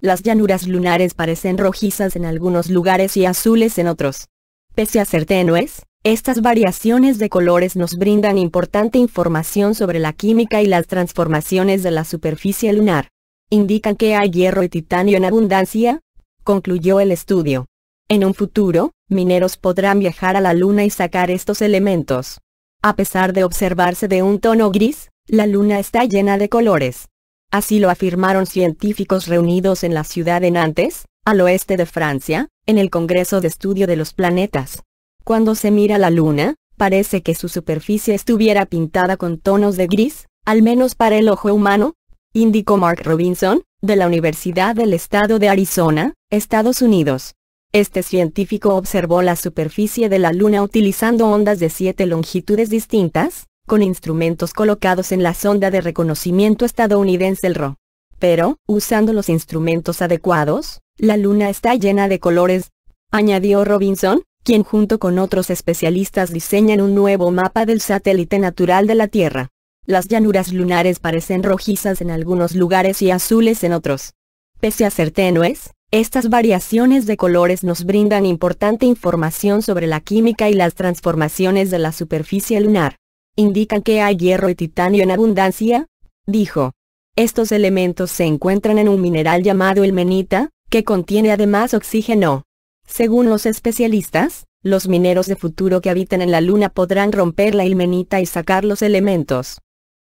Las llanuras lunares parecen rojizas en algunos lugares y azules en otros. Pese a ser tenues, estas variaciones de colores nos brindan importante información sobre la química y las transformaciones de la superficie lunar. Indican que hay hierro y titanio en abundancia, concluyó el estudio. En un futuro, mineros podrán viajar a la Luna y sacar estos elementos. A pesar de observarse de un tono gris, la Luna está llena de colores. Así lo afirmaron científicos reunidos en la ciudad de Nantes, al oeste de Francia, en el Congreso de Estudio de los Planetas. Cuando se mira la Luna, parece que su superficie estuviera pintada con tonos de gris, al menos para el ojo humano, indicó Mark Robinson, de la Universidad del Estado de Arizona, Estados Unidos. Este científico observó la superficie de la Luna utilizando ondas de siete longitudes distintas, con instrumentos colocados en la sonda de reconocimiento estadounidense el RO. Pero, usando los instrumentos adecuados, la luna está llena de colores, añadió Robinson, quien junto con otros especialistas diseñan un nuevo mapa del satélite natural de la Tierra. Las llanuras lunares parecen rojizas en algunos lugares y azules en otros. Pese a ser tenues, estas variaciones de colores nos brindan importante información sobre la química y las transformaciones de la superficie lunar indican que hay hierro y titanio en abundancia? Dijo. Estos elementos se encuentran en un mineral llamado ilmenita, que contiene además oxígeno. Según los especialistas, los mineros de futuro que habitan en la Luna podrán romper la ilmenita y sacar los elementos.